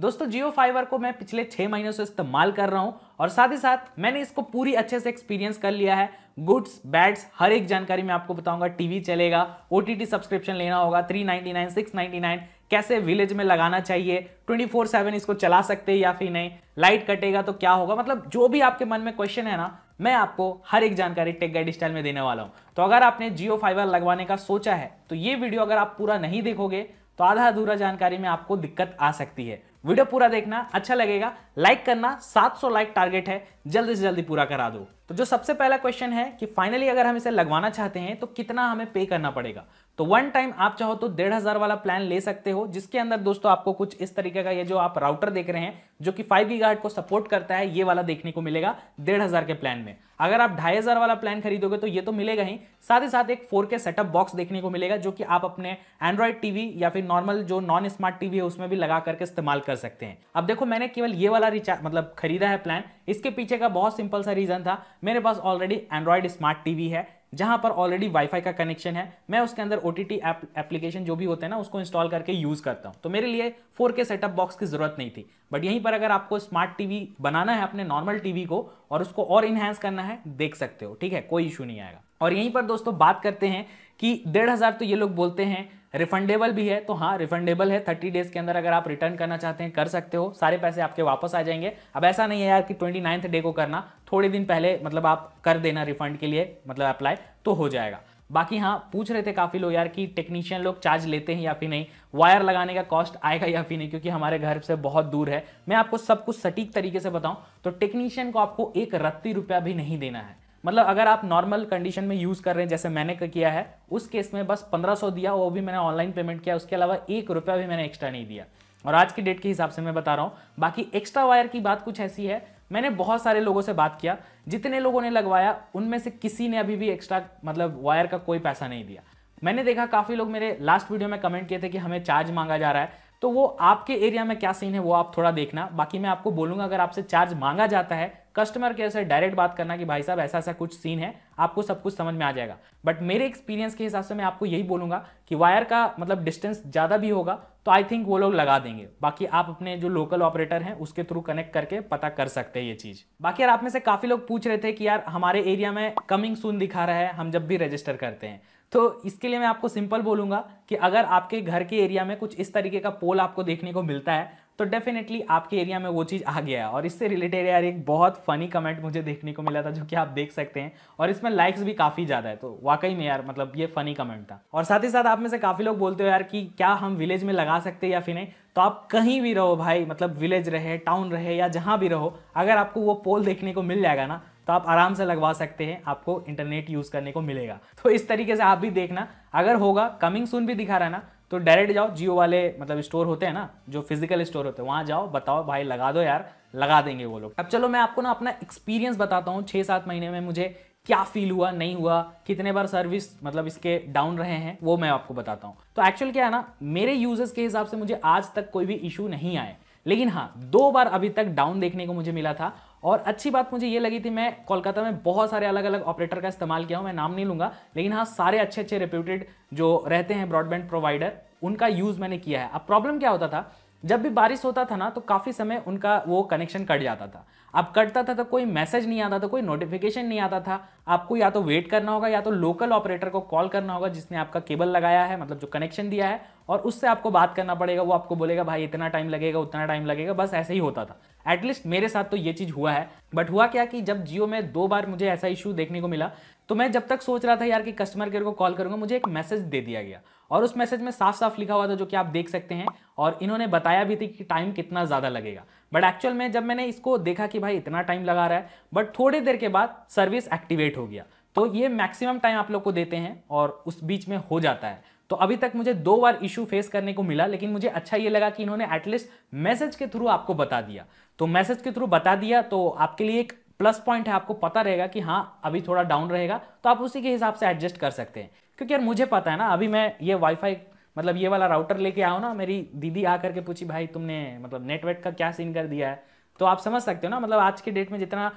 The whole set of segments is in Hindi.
दोस्तों जियो फाइबर को मैं पिछले छह महीनों से इस्तेमाल कर रहा हूं और साथ ही साथ मैंने इसको पूरी अच्छे से एक्सपीरियंस कर लिया है गुड्स बैड्स हर एक जानकारी मैं आपको बताऊंगा टीवी चलेगा ओ सब्सक्रिप्शन लेना होगा 399 699 कैसे विलेज में लगाना चाहिए 24/7 इसको चला सकते हैं या फिर नहीं लाइट कटेगा तो क्या होगा मतलब जो भी आपके मन में क्वेश्चन है ना मैं आपको हर एक जानकारी टेक गाइड स्टाइल में देने वाला हूं तो अगर आपने जियो फाइबर लगवाने का सोचा है तो ये वीडियो अगर आप पूरा नहीं देखोगे तो आधा अधूरा जानकारी में आपको दिक्कत आ सकती है वीडियो पूरा देखना अच्छा लगेगा लाइक करना 700 लाइक टारगेट है जल्दी से जल्दी पूरा करा दो तो जो सबसे पहला क्वेश्चन है कि फाइनली अगर हम इसे लगवाना चाहते हैं तो कितना हमें पे करना पड़ेगा तो वन टाइम आप चाहो तो डेढ़ हज़ार वाला प्लान ले सकते हो जिसके अंदर दोस्तों आपको कुछ इस तरीके का ये जो आप राउटर देख रहे हैं जो कि फाइव गीगाहर्ट को सपोर्ट करता है ये वाला देखने को मिलेगा डेढ़ हज़ार के प्लान में अगर आप ढाई हज़ार वाला प्लान खरीदोगे तो ये तो मिलेगा ही साथ ही साथ एक फोर के सेटअप बॉक्स देखने को मिलेगा जो कि आप अपने एंड्रॉयड टीवी या फिर नॉर्मल जो नॉन स्मार्ट टीवी है उसमें भी लगा करके इस्तेमाल कर सकते हैं अब देखो मैंने केवल ये वाला रिचार्ज मतलब खरीदा है प्लान इसके पीछे का बहुत सिंपल सा रीज़न था मेरे पास ऑलरेडी एंड्रॉयड स्मार्ट टीवी है जहां पर ऑलरेडी वाईफाई का कनेक्शन है मैं उसके अंदर ओ टी एप्लीकेशन जो भी होते हैं ना उसको इंस्टॉल करके यूज़ करता हूं तो मेरे लिए 4K सेटअप बॉक्स की ज़रूरत नहीं थी बट यहीं पर अगर आपको स्मार्ट टीवी बनाना है अपने नॉर्मल टीवी को और उसको और इन्हेंस करना है देख सकते हो ठीक है कोई इशू नहीं आएगा और यहीं पर दोस्तों बात करते हैं कि डेढ़ हज़ार तो ये लोग बोलते हैं रिफंडेबल भी है तो हाँ रिफंडेबल है थर्टी डेज के अंदर अगर आप रिटर्न करना चाहते हैं कर सकते हो सारे पैसे आपके वापस आ जाएंगे अब ऐसा नहीं है यार कि ट्वेंटी नाइन्थ डे को करना थोड़े दिन पहले मतलब आप कर देना रिफंड के लिए मतलब अप्लाई तो हो जाएगा बाकी हाँ पूछ रहे थे काफ़ी लोग यार कि टेक्नीशियन लोग चार्ज लेते हैं या फिर नहीं वायर लगाने का कॉस्ट आएगा या फिर नहीं क्योंकि हमारे घर से बहुत दूर है मैं आपको सब कुछ सटीक तरीके से बताऊं तो टेक्नीशियन को आपको एक रत्ती रुपया भी नहीं देना है मतलब अगर आप नॉर्मल कंडीशन में यूज़ कर रहे हैं जैसे मैंने किया है उस केस में बस 1500 दिया वो भी मैंने ऑनलाइन पेमेंट किया उसके अलावा एक रुपया भी मैंने एक्स्ट्रा नहीं दिया और आज की डेट के हिसाब से मैं बता रहा हूँ बाकी एक्स्ट्रा वायर की बात कुछ ऐसी है मैंने बहुत सारे लोगों से बात किया जितने लोगों ने लगवाया उनमें से किसी ने अभी भी एक्स्ट्रा मतलब वायर का कोई पैसा नहीं दिया मैंने देखा काफ़ी लोग मेरे लास्ट वीडियो में कमेंट किए थे कि हमें चार्ज मांगा जा रहा है तो वो आपके एरिया में क्या सीन है वो आप थोड़ा देखना बाकी मैं आपको बोलूँगा अगर आपसे चार्ज मांगा जाता है कस्टमर केयर से डायरेक्ट बात करना कि भाई साहब ऐसा ऐसा कुछ सीन है आपको सब कुछ समझ में आ जाएगा बट मेरे एक्सपीरियंस के हिसाब से मैं आपको यही बोलूंगा कि वायर का मतलब डिस्टेंस ज़्यादा भी होगा तो आई थिंक वो लोग लगा देंगे बाकी आप अपने जो लोकल ऑपरेटर हैं उसके थ्रू कनेक्ट करके पता कर सकते हैं ये चीज़ बाकी यार आप में से काफ़ी लोग पूछ रहे थे कि यार हमारे एरिया में कमिंग सून दिखा रहा है हम जब भी रजिस्टर करते हैं तो इसके लिए मैं आपको सिंपल बोलूंगा कि अगर आपके घर के एरिया में कुछ इस तरीके का पोल आपको देखने को मिलता है तो डेफिनेटली आपके एरिया में वो चीज़ आ गया है और इससे रिलेटेड यार एक बहुत फनी कमेंट मुझे देखने को मिला था जो कि आप देख सकते हैं और इसमें लाइक्स भी काफ़ी ज़्यादा है तो वाकई में यार मतलब ये फनी कमेंट था और साथ ही साथ आप में से काफ़ी लोग बोलते हो यार कि क्या हम विलेज में लगा सकते हैं या फिर नहीं तो आप कहीं भी रहो भाई मतलब विलेज रहे टाउन रहे या जहाँ भी रहो अगर आपको वो पोल देखने को मिल जाएगा ना तो आप आराम से लगवा सकते हैं आपको इंटरनेट यूज़ करने को मिलेगा तो इस तरीके से आप भी देखना अगर होगा कमिंग सून भी दिखा रहा है ना तो डायरेक्ट जाओ जियो वाले मतलब स्टोर होते हैं ना जो फिजिकल स्टोर होते हैं वहाँ जाओ बताओ भाई लगा दो यार लगा देंगे वो लोग अब चलो मैं आपको ना अपना एक्सपीरियंस बताता हूँ छः सात महीने में मुझे क्या फील हुआ नहीं हुआ कितने बार सर्विस मतलब इसके डाउन रहे हैं वो मैं आपको बताता हूँ तो एक्चुअल क्या है ना मेरे यूजर्स के हिसाब से मुझे आज तक कोई भी इशू नहीं आए लेकिन हाँ दो बार अभी तक डाउन देखने को मुझे मिला था और अच्छी बात मुझे ये लगी थी मैं कोलकाता में बहुत सारे अलग अलग ऑपरेटर का इस्तेमाल किया हूँ मैं नाम नहीं लूँगा लेकिन हाँ सारे अच्छे अच्छे रेप्यूटेड जो रहते हैं ब्रॉडबैंड प्रोवाइडर उनका यूज़ मैंने किया है अब प्रॉब्लम क्या होता था जब भी बारिश होता था ना तो काफ़ी समय उनका वो कनेक्शन कट जाता था अब कटता था तो कोई मैसेज नहीं आता था कोई नोटिफिकेशन नहीं आता था आपको या तो वेट करना होगा या तो लोकल ऑपरेटर को कॉल करना होगा जिसने आपका केबल लगाया है मतलब जो कनेक्शन दिया है और उससे आपको बात करना पड़ेगा वो आपको बोलेगा भाई इतना टाइम लगेगा उतना टाइम लगेगा बस ऐसे ही होता था एटलीस्ट मेरे साथ तो ये चीज़ हुआ है बट हुआ क्या कि जब जियो में दो बार मुझे ऐसा इशू देखने को मिला तो मैं जब तक सोच रहा था यार कि कस्टमर केयर को कॉल करूंगा मुझे एक मैसेज दे दिया गया और उस मैसेज में साफ साफ लिखा हुआ था जो कि आप देख सकते हैं और इन्होंने बताया भी थी कि टाइम कितना ज़्यादा लगेगा बट एक्चुअल में जब मैंने इसको देखा कि भाई इतना टाइम लगा रहा है बट थोड़ी देर के बाद सर्विस एक्टिवेट हो गया तो ये मैक्सिमम टाइम आप लोग को देते हैं और उस बीच में हो जाता है तो अभी तक मुझे दो बार इशू फेस करने को मिला लेकिन मुझे अच्छा ये लगा कि इन्होंने एटलीस्ट मैसेज के थ्रू आपको बता दिया तो मैसेज के थ्रू बता दिया तो आपके लिए एक प्लस पॉइंट है आपको पता रहेगा कि हाँ अभी थोड़ा डाउन रहेगा तो आप उसी के हिसाब से एडजस्ट कर सकते हैं क्योंकि यार मुझे पता है ना अभी मैं ये वाईफाई मतलब ये वाला राउटर लेके आओ ना मेरी दीदी आ करके पूछी भाई तुमने मतलब नेटवर्क का क्या सीन कर दिया है तो आप समझ सकते हो ना मतलब आज के डेट में जितना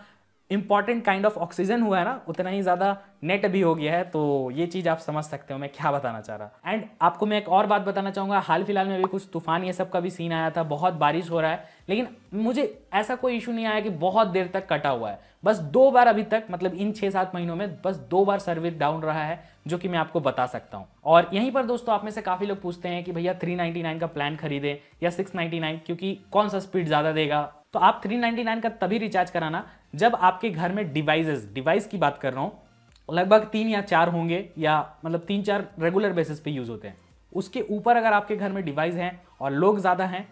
इंपॉर्टेंट काइंड ऑफ ऑक्सीजन हुआ है ना उतना ही ज़्यादा नेट भी हो गया है तो ये चीज़ आप समझ सकते हो मैं क्या बताना चाह रहा एंड आपको मैं एक और बात बताना चाहूँगा हाल फिलहाल में अभी कुछ तूफान ये सब का भी सीन आया था बहुत बारिश हो रहा है लेकिन मुझे ऐसा कोई इशू नहीं आया कि बहुत देर तक कटा हुआ है बस दो बार अभी तक मतलब इन छः सात महीनों में बस दो बार सर्विस डाउन रहा है जो कि मैं आपको बता सकता हूँ और यहीं पर दोस्तों आप में से काफ़ी लोग पूछते हैं कि भैया 399 का प्लान खरीदें या 699 क्योंकि कौन सा स्पीड ज़्यादा देगा तो आप 399 का तभी रिचार्ज कराना जब आपके घर में डिवाइसेस डिवाइस की बात कर रहा हूँ लगभग तीन या चार होंगे या मतलब तीन चार रेगुलर बेसिस पे यूज़ होते हैं उसके ऊपर अगर आपके घर में डिवाइस हैं और लोग ज़्यादा हैं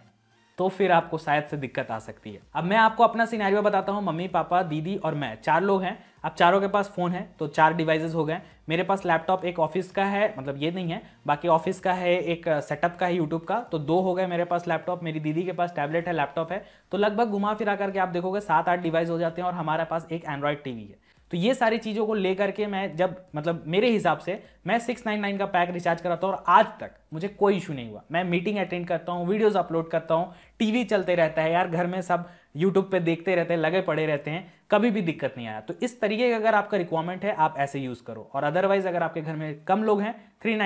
तो फिर आपको शायद से दिक्कत आ सकती है अब मैं आपको अपना सिनेरियो बताता हूँ मम्मी पापा दीदी और मैं चार लोग हैं अब चारों के पास फ़ोन है तो चार डिवाइसेस हो गए मेरे पास लैपटॉप एक ऑफिस का है मतलब ये नहीं है बाकी ऑफिस का है एक सेटअप का है यूट्यूब का तो दो हो गए मेरे पास लैपटॉप मेरी दीदी के पास टैबलेट है लैपटॉप है तो लगभग घुमा फिरा करके आप देखोगे सात आठ डिवाइस हो जाते हैं और हमारे पास एक एंड्रॉयड टी है तो ये सारी चीज़ों को लेकर के मैं जब मतलब मेरे हिसाब से मैं 699 का पैक रिचार्ज कराता हूँ और आज तक मुझे कोई इशू नहीं हुआ मैं मीटिंग अटेंड करता हूँ वीडियोस अपलोड करता हूँ टीवी चलते रहता है यार घर में सब यूट्यूब पे देखते रहते हैं लगे पड़े रहते हैं कभी भी दिक्कत नहीं आया तो इस तरीके का अगर आपका रिक्वायरमेंट है आप ऐसे यूज़ करो और अदरवाइज अगर आपके घर में कम लोग हैं three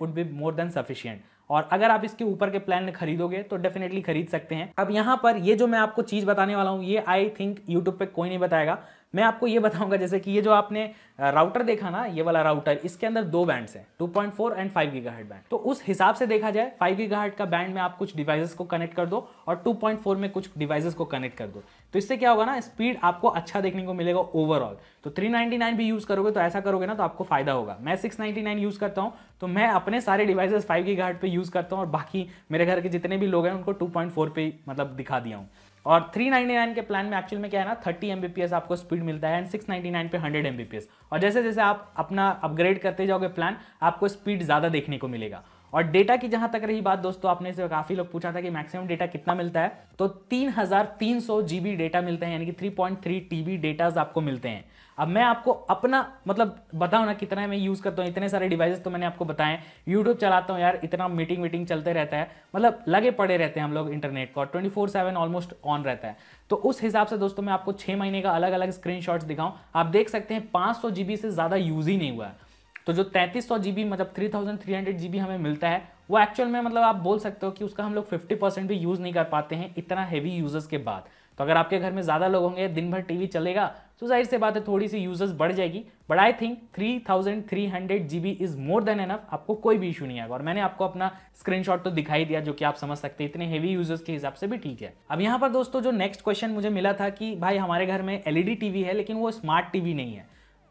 would be more than sufficient और अगर आप इसके ऊपर के प्लान खरीदोगे तो डेफिनेटली खरीद सकते हैं अब यहाँ पर ये जो मैं आपको चीज़ बताने वाला हूँ ये आई थिंक यूट्यूब पर कोई नहीं बताएगा मैं आपको ये बताऊंगा जैसे कि ये जो आपने राउटर देखा ना ये वाला राउटर इसके अंदर दो बैंड्स हैं 2.4 एंड 5 गीगाहर्ट बैंड तो उस हिसाब से देखा जाए 5 गीगाहर्ट का बैंड में आप कुछ डिवाइसेस को कनेक्ट कर दो और 2.4 में कुछ डिवाइसेस को कनेक्ट कर दो तो इससे क्या होगा ना स्पीड आपको अच्छा देखने को मिलेगा ओवरऑल तो नाइन भी यूज़ करोगे तो ऐसा करोगे ना तो आपको फायदा होगा मैं नाइन यूज़ करता हूँ तो मैं अपने सारे फाइव 5 गीगाहर्ट पर यूज़ करता हूँ और बाकी मेरे घर के जितने भी लोग हैं उनको फोर पे मतलब दिखा दिया हूँ और 399 के प्लान में एक्चुअल में क्या है ना 30 एमबीपीएस आपको स्पीड मिलता है एंड 699 पे 100 एमबीपीएस और जैसे जैसे आप अपना अपग्रेड करते जाओगे प्लान आपको स्पीड ज़्यादा देखने को मिलेगा और डेटा की जहां तक रही बात दोस्तों आपने से काफी लोग पूछा था कि मैक्सिमम डेटा कितना मिलता है तो 3,300 जीबी डेटा मिलते हैं यानी कि 3.3 टीबी डेटा आपको मिलते हैं अब मैं आपको अपना मतलब बताऊँ ना कितना मैं यूज़ करता हूँ इतने सारे डिवाइसेस तो मैंने आपको बताएं यूट्यूब चलाता हूँ यार इतना मीटिंग वीटिंग चलते रहता है मतलब लगे पड़े रहते हैं हम लोग इंटरनेट को twenty four seven almost on रहता है तो उस हिसाब से दोस्तों मैं आपको छः महीने का अलग अलग स्क्रीन दिखाऊँ आप देख सकते हैं पाँच सौ से ज़्यादा यूज़ ही नहीं हुआ है तो जो तैंतीस सौ जीबी मतलब three thousand three hundred GB हमें मिलता है वो एक्चुअल में मतलब आप बोल सकते हो कि उसका हम लोग फिफ्टी परसेंट भी यूज़ नहीं कर पाते हैं इतना हैवी यूज़र्स के बाद तो अगर आपके घर में ज़्यादा लोग होंगे दिन भर टीवी चलेगा तो जाहिर से बात है थोड़ी सी यूजर्स बढ़ जाएगी but I think three thousand three hundred G B is more than enough आपको कोई भी इशू नहीं आएगा और मैंने आपको अपना स्क्रीनशॉट तो दिखाई दिया जो कि आप समझ सकते हैं इतने हेवी यूजर्स के हिसाब से भी ठीक है अब यहाँ पर दोस्तों जो नेक्स्ट क्वेश्चन मुझे मिला था कि भाई हमारे घर में एलईडी टीवी e है लेकिन वो स्मार्ट टीवी नहीं है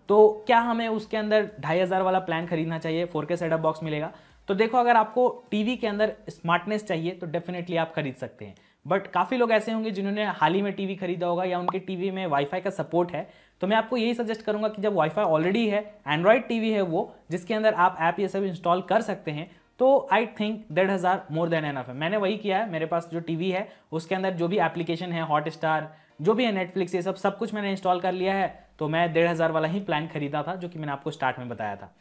तो क्या हमें उसके अंदर ढाई हज़ार वाला प्लान खरीदना चाहिए फोर के सेटअप बॉक्स मिलेगा तो देखो अगर आपको टीवी के अंदर स्मार्टनेस चाहिए तो डेफिनेटली आप खरीद सकते हैं बट काफ़ी लोग ऐसे होंगे जिन्होंने हाल ही में टीवी खरीदा होगा या उनके टीवी में वाईफाई का सपोर्ट है तो मैं आपको यही सजेस्ट करूंगा कि जब वाईफाई ऑलरेडी है एंड्रॉयड टीवी है वो जिसके अंदर आप ऐप ये सब इंस्टॉल कर सकते हैं तो आई थिंक डेढ़ हज़ार मोर देन एनफ है मैंने वही किया है मेरे पास जो टीवी है उसके अंदर जो भी एप्लीकेशन है हॉट स्टार जो भी है नेटफ्लिक्स ये सब सब कुछ मैंने इंस्टॉल कर लिया है तो मैं डेढ़ हज़ार वाला ही प्लान खरीदा था जो कि मैंने आपको स्टार्ट में बताया था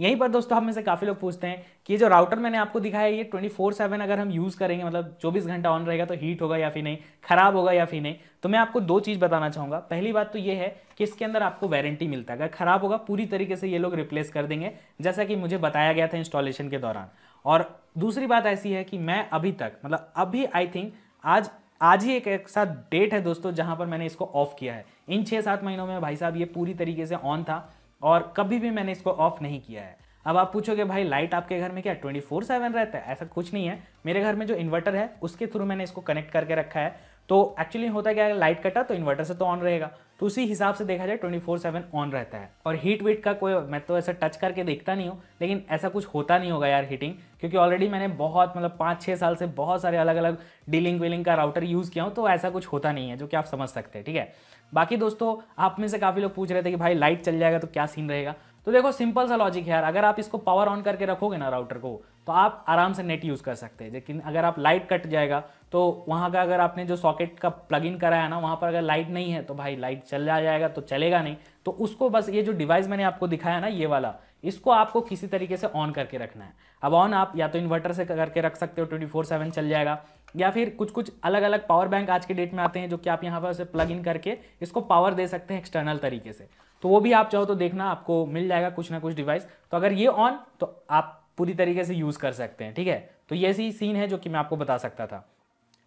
यहीं पर दोस्तों हम में से काफ़ी लोग पूछते हैं कि जो राउटर मैंने आपको दिखाया ये ट्वेंटी फोर सेवन अगर हम यूज़ करेंगे मतलब चौबीस घंटा ऑन रहेगा तो हीट होगा या फिर नहीं खराब होगा या फिर नहीं तो मैं आपको दो चीज़ बताना चाहूंगा पहली बात तो ये है कि इसके अंदर आपको वारंटी मिलता है अगर खराब होगा पूरी तरीके से ये लोग रिप्लेस कर देंगे जैसा कि मुझे बताया गया था इंस्टॉलेशन के दौरान और दूसरी बात ऐसी है कि मैं अभी तक मतलब अभी आई थिंक आज आज ही एक ऐसा डेट है दोस्तों जहां पर मैंने इसको ऑफ किया है इन छः सात महीनों में भाई साहब ये पूरी तरीके से ऑन था और कभी भी मैंने इसको ऑफ नहीं किया है अब आप पूछोगे भाई लाइट आपके घर में क्या ट्वेंटी फोर सेवन रहता है ऐसा कुछ नहीं है मेरे घर में जो इन्वर्टर है उसके थ्रू मैंने इसको कनेक्ट करके रखा है तो एक्चुअली होता है क्या अगर लाइट कटा तो इन्वर्टर से तो ऑन रहेगा तो उसी हिसाब से देखा जाए ट्वेंटी फोर सेवन ऑन रहता है और हीट वीट का कोई मैं तो ऐसा टच करके देखता नहीं हूँ लेकिन ऐसा कुछ होता नहीं होगा यार हीटिंग क्योंकि ऑलरेडी मैंने बहुत मतलब पाँच छः साल से बहुत सारे अलग अलग डीलिंग विलिंग का राउटर यूज़ किया हूँ तो ऐसा कुछ होता नहीं है जो कि आप समझ सकते हैं ठीक है बाकी दोस्तों आप में से काफ़ी लोग पूछ रहे थे कि भाई लाइट चल जाएगा तो क्या सीन रहेगा तो देखो सिंपल सा लॉजिक है यार अगर आप इसको पावर ऑन करके रखोगे ना राउटर को तो आप आराम से नेट यूज़ कर सकते हैं लेकिन अगर आप लाइट कट जाएगा तो वहाँ का अगर आपने जो सॉकेट का प्लग इन कराया ना वहाँ पर अगर लाइट नहीं है तो भाई लाइट चल जाएगा तो चलेगा नहीं तो उसको बस ये जो डिवाइस मैंने आपको दिखाया ना ये वाला इसको आपको किसी तरीके से ऑन करके रखना है अब ऑन आप या तो इन्वर्टर से करके रख सकते हो ट्वेंटी फोर सेवन चल जाएगा या फिर कुछ कुछ अलग अलग पावर बैंक आज के डेट में आते हैं जो कि आप यहाँ पर उसे प्लग इन करके इसको पावर दे सकते हैं एक्सटर्नल तरीके से तो वो भी आप चाहो तो देखना आपको मिल जाएगा कुछ ना कुछ डिवाइस तो अगर ये ऑन तो आप पूरी तरीके से यूज़ कर सकते हैं ठीक है तो ये ऐसी सीन है जो कि मैं आपको बता सकता था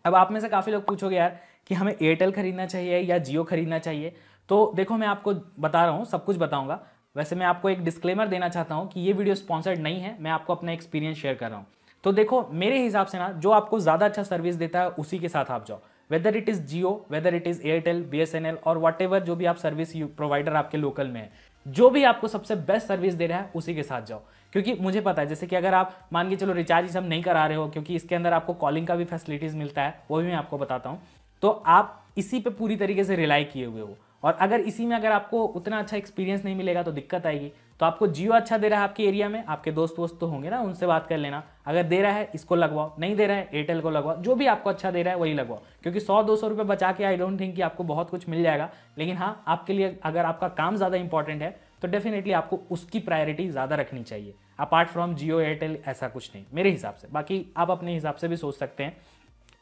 अब आप में से काफ़ी लोग पूछोगे यार कि हमें एयरटेल खरीदना चाहिए या जियो खरीदना चाहिए तो देखो मैं आपको बता रहा हूँ सब कुछ बताऊँगा वैसे मैं आपको एक डिस्क्लेमर देना चाहता हूँ कि ये वीडियो स्पॉन्सर्ड नहीं है मैं आपको अपना एक्सपीरियंस शेयर कर रहा हूँ तो देखो मेरे हिसाब से ना जो आपको ज़्यादा अच्छा सर्विस देता है उसी के साथ आप जाओ whether it is Jio whether it is Airtel B S N L और वट एवर जो भी आप सर्विस प्रोवाइडर आपके लोकल में है जो भी आपको सबसे बेस्ट सर्विस दे रहा है उसी के साथ जाओ क्योंकि मुझे पता है जैसे कि अगर आप मान के चलो रिचार्ज सब नहीं करा रहे हो क्योंकि इसके अंदर आपको कॉलिंग का भी फैसिलिटीज़ मिलता है वो भी मैं आपको बताता हूँ तो आप इसी पे पूरी तरीके से रिलाई किए हुए हो और अगर इसी में अगर आपको उतना अच्छा एक्सपीरियंस नहीं मिलेगा तो दिक्कत आएगी तो आपको जियो अच्छा दे रहा है आपके एरिया में आपके दोस्त वोस्त तो होंगे ना उनसे बात कर लेना अगर दे रहा है इसको लगवाओ नहीं दे रहा है एयरटेल को लगवाओ जो भी आपको अच्छा दे रहा है वही लगवाओ क्योंकि सौ दो सौ रुपये बचा के आई डोंट थिंक कि आपको बहुत कुछ मिल जाएगा लेकिन हाँ आपके लिए अगर आपका काम ज़्यादा इंपॉर्टेंट है तो डेफिनेटली आपको उसकी प्रायोरिटी ज़्यादा रखनी चाहिए अपार्ट फ्रॉम जियो एयरटेल ऐसा कुछ नहीं मेरे हिसाब से बाकी आप अपने हिसाब से भी सोच सकते हैं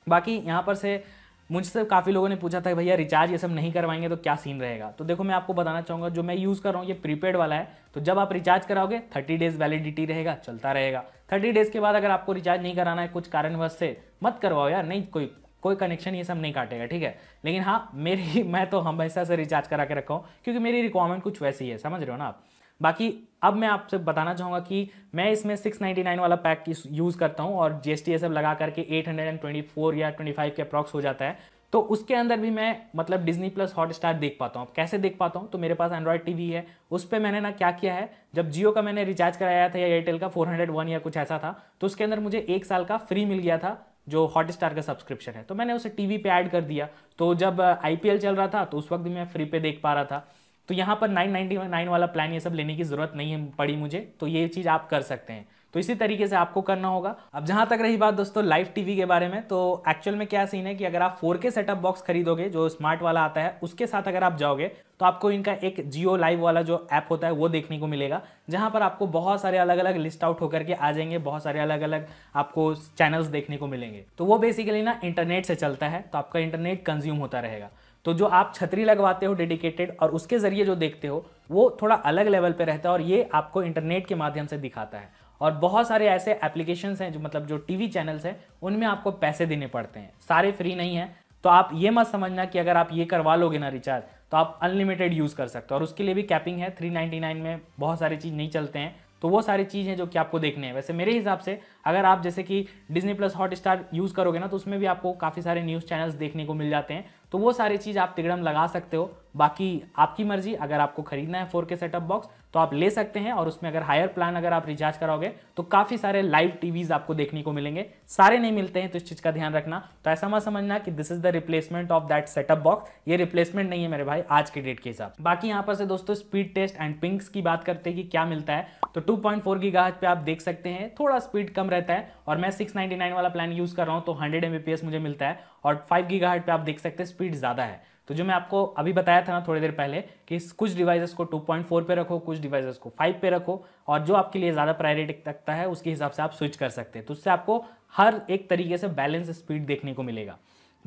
बाकी यहाँ पर से मुझसे काफ़ी लोगों ने पूछा था भैया रिचार्ज ये सब नहीं करवाएंगे तो क्या सीन रहेगा तो देखो मैं आपको बताना चाहूँगा जो मैं यूज़ कर रहा हूँ ये प्रीपेड वाला है तो जब आप रिचार्ज कराओगे थर्टी डेज़ वैलिडिटी रहेगा चलता रहेगा थर्टी डेज़ के बाद अगर आपको रिचार्ज नहीं कराना है कुछ कारणवश से मत करवाओ यार नहीं कोई कोई कनेक्शन ये सब नहीं काटेगा ठीक है लेकिन हाँ मेरी मैं तो हमेशा से रिचार्ज करा के रखा हूँ क्योंकि मेरी रिक्वायरमेंट कुछ वैसी है समझ रहे हो ना आप बाकी अब मैं आपसे बताना चाहूँगा कि मैं इसमें 699 वाला पैक यूज़ करता हूँ और जी एस टी लगा करके 824 या 25 के अप्रॉक्स हो जाता है तो उसके अंदर भी मैं मतलब डिजनी प्लस हॉट स्टार देख पाता हूँ कैसे देख पाता हूँ तो मेरे पास एंड्रॉयड वी है उस पर मैंने ना क्या किया है जब जियो का मैंने रिचार्ज कराया था या एयरटेल का वन या कुछ ऐसा था तो उसके अंदर मुझे एक साल का फ्री मिल गया था जो हॉट स्टार का सब्सक्रिप्शन है तो मैंने उसे टीवी पे ऐड कर दिया तो जब आईपीएल चल रहा था तो उस वक्त भी मैं फ्री पे देख पा रहा था तो यहाँ पर 999 वाला प्लान ये सब लेने की ज़रूरत नहीं है पड़ी मुझे तो ये चीज़ आप कर सकते हैं तो इसी तरीके से आपको करना होगा अब जहाँ तक रही बात दोस्तों लाइव टीवी के बारे में तो एक्चुअल में क्या सीन है कि अगर आप 4K सेटअप बॉक्स खरीदोगे जो स्मार्ट वाला आता है उसके साथ अगर आप जाओगे तो आपको इनका एक जियो लाइव वाला जो ऐप होता है वो देखने को मिलेगा जहाँ पर आपको बहुत सारे अलग अलग लिस्ट आउट होकर के आ जाएंगे बहुत सारे अलग अलग आपको चैनल्स देखने को मिलेंगे तो वो बेसिकली ना इंटरनेट से चलता है तो आपका इंटरनेट कंज्यूम होता रहेगा तो जो आप छतरी लगवाते हो डेडिकेटेड और उसके ज़रिए जो देखते हो वो थोड़ा अलग लेवल पर रहता है और ये आपको इंटरनेट के माध्यम से दिखाता है और बहुत सारे ऐसे एप्लीकेशन हैं जो मतलब जो टीवी चैनल्स हैं उनमें आपको पैसे देने पड़ते हैं सारे फ्री नहीं हैं तो आप ये मत समझना कि अगर आप ये करवा लोगे ना रिचार्ज तो आप अनलिमिटेड यूज़ कर सकते हो और उसके लिए भी कैपिंग है 399 में बहुत सारी चीज़ नहीं चलते हैं तो वो सारी चीज़ हैं जो कि आपको देखने हैं वैसे मेरे हिसाब से अगर आप जैसे कि Disney plus Hotstar use करोगे ना तो उसमें भी आपको काफ़ी सारे न्यूज़ चैनल्स देखने को मिल जाते हैं तो वो सारी चीज़ आप तिगड़म लगा सकते हो बाकी आपकी मर्जी अगर आपको खरीदना है फोर के सेटअप बॉक्स तो आप ले सकते हैं और उसमें अगर हायर प्लान अगर आप रिचार्ज कराओगे तो काफ़ी सारे लाइव टीवीज आपको देखने को मिलेंगे सारे नहीं मिलते हैं तो इस चीज़ का ध्यान रखना तो ऐसा मत समझना कि this is the replacement of that setup box ये रिप्लेसमेंट नहीं है मेरे भाई आज के डेट के हिसाब बाकी यहाँ पर से दोस्तों स्पीड टेस्ट एंड पिंक्स की बात करते हैं कि क्या मिलता है तो टू पॉइंट फोर पे आप देख सकते हैं थोड़ा स्पीड कम रहता है और मैं सिक्स वाला प्लान यूज़ कर रहा हूँ तो हंड्रेड एम मुझे मिलता है और फाइव गीगा पे आप देख सकते हैं स्पीड ज़्यादा है तो जो मैं आपको अभी बताया था ना थोड़ी देर पहले कि कुछ डिवाइसेस को 2.4 पे रखो कुछ डिवाइसेस को 5 पे रखो और जो आपके लिए ज़्यादा प्रायोरिटी रखता है उसके हिसाब से आप स्विच कर सकते हैं तो उससे आपको हर एक तरीके से बैलेंस स्पीड देखने को मिलेगा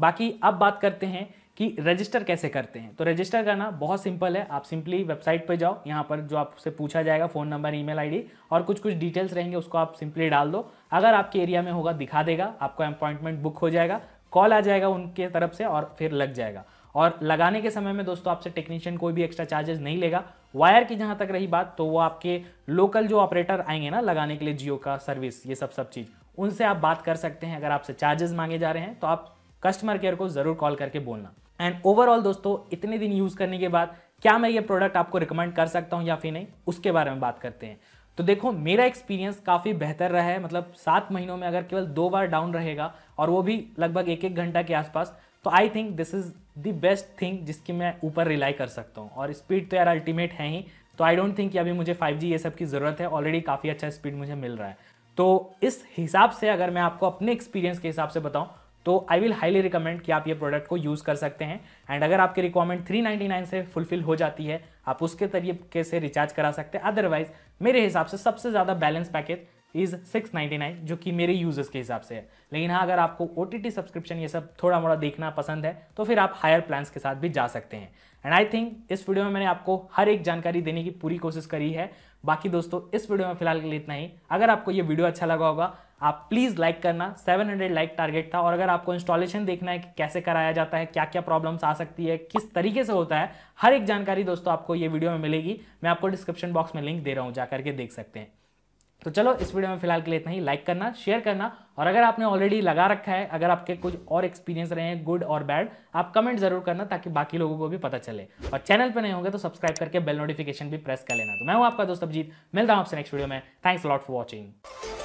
बाकी अब बात करते हैं कि रजिस्टर कैसे करते हैं तो रजिस्टर करना बहुत सिंपल है आप सिंपली वेबसाइट पर जाओ यहाँ पर जो आपसे पूछा जाएगा फ़ोन नंबर ईमेल आईडी और कुछ कुछ डिटेल्स रहेंगे उसको आप सिंपली डाल दो अगर आपके एरिया में होगा दिखा देगा आपका अपॉइंटमेंट बुक हो जाएगा कॉल आ जाएगा उनके तरफ से और फिर लग जाएगा और लगाने के समय में दोस्तों आपसे टेक्नीशियन कोई भी एक्स्ट्रा चार्जेस नहीं लेगा वायर की जहां तक रही बात तो वो आपके लोकल जो ऑपरेटर आएंगे ना लगाने के लिए जियो का सर्विस ये सब सब चीज़ उनसे आप बात कर सकते हैं अगर आपसे चार्जेस मांगे जा रहे हैं तो आप कस्टमर केयर को ज़रूर कॉल करके बोलना एंड ओवरऑल दोस्तों इतने दिन यूज़ करने के बाद क्या मैं ये प्रोडक्ट आपको रिकमेंड कर सकता हूँ या फिर नहीं उसके बारे में बात करते हैं तो देखो मेरा एक्सपीरियंस काफ़ी बेहतर रहा है मतलब सात महीनों में अगर केवल दो बार डाउन रहेगा और वो भी लगभग एक एक घंटा के आसपास तो I think this is the best thing जिसकी मैं ऊपर रिलाई कर सकता हूँ और स्पीड तो यार अल्टीमेट है ही तो आई डोंट थिंक कि अभी मुझे 5G ये सब की ज़रूरत है ऑलरेडी काफ़ी अच्छा स्पीड मुझे मिल रहा है तो इस हिसाब से अगर मैं आपको अपने एक्सपीरियंस के हिसाब से बताऊँ तो आई विल हाईली रिकमेंड कि आप ये प्रोडक्ट को यूज़ कर सकते हैं एंड अगर आपकी रिक्वायरमेंट 399 से फुलफिल हो जाती है आप उसके तरीके से रिचार्ज करा सकते हैं अदरवाइज मेरे हिसाब से सबसे ज़्यादा balance package is six ninety nine जो कि मेरे यूजर्स के हिसाब से है लेकिन हाँ अगर आपको ओ टी टी सब्सक्रिप्शन ये सब थोड़ा मोड़ा देखना पसंद है तो फिर आप हायर प्लान्स के साथ भी जा सकते हैं एंड आई थिंक इस वीडियो में मैंने आपको हर एक जानकारी देने की पूरी कोशिश करी है बाकी दोस्तों इस वीडियो में फिलहाल के लिए इतना ही अगर आपको ये वीडियो अच्छा लगा होगा आप प्लीज़ लाइक करना 700 लाइक टारगेट था और अगर आपको इंस्टॉलेशन देखना है कि कैसे कराया जाता है क्या क्या प्रॉब्लम्स आ सकती है किस तरीके से होता है हर एक जानकारी दोस्तों आपको ये वीडियो में मिलेगी मैं आपको डिस्क्रिप्शन बॉक्स में लिंक दे रहा हूँ जा करके देख सकते हैं तो चलो इस वीडियो में फिलहाल के लिए इतना ही लाइक करना शेयर करना और अगर आपने ऑलरेडी लगा रखा है अगर आपके कुछ और एक्सपीरियंस रहे हैं गुड और बैड आप कमेंट जरूर करना ताकि बाकी लोगों को भी पता चले और चैनल पर नहीं होंगे तो सब्सक्राइब करके बेल नोटिफिकेशन भी प्रेस कर लेना तो मैं हूं आपका दोस्त अभिजीत मिलता हूं आपसे नेक्स्ट वीडियो में थैंक्स लॉट फॉर वॉचिंग